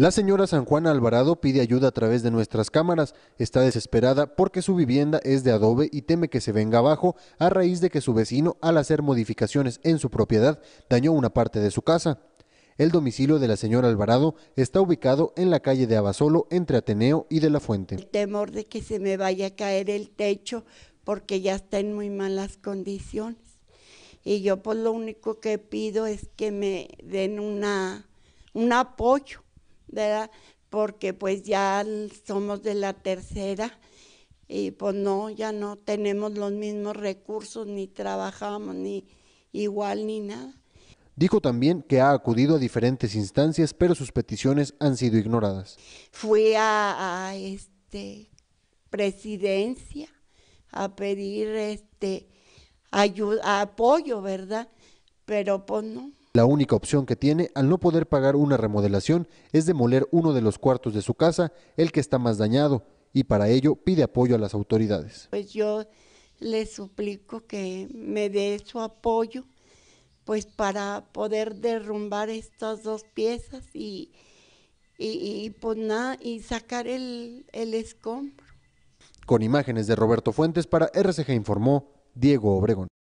La señora San Juan Alvarado pide ayuda a través de nuestras cámaras. Está desesperada porque su vivienda es de adobe y teme que se venga abajo a raíz de que su vecino, al hacer modificaciones en su propiedad, dañó una parte de su casa. El domicilio de la señora Alvarado está ubicado en la calle de Abasolo entre Ateneo y de la Fuente. El temor de que se me vaya a caer el techo porque ya está en muy malas condiciones. Y yo pues lo único que pido es que me den una, un apoyo ¿verdad? Porque pues ya somos de la tercera y pues no, ya no tenemos los mismos recursos, ni trabajamos ni igual ni nada. Dijo también que ha acudido a diferentes instancias, pero sus peticiones han sido ignoradas. Fui a, este presidencia a pedir este ayuda, apoyo, ¿verdad? Pero pues no, la única opción que tiene al no poder pagar una remodelación es demoler uno de los cuartos de su casa, el que está más dañado, y para ello pide apoyo a las autoridades. Pues yo le suplico que me dé su apoyo, pues para poder derrumbar estas dos piezas y, y, pues sacar el escombro. Con imágenes de Roberto Fuentes para RCG informó Diego Obregón.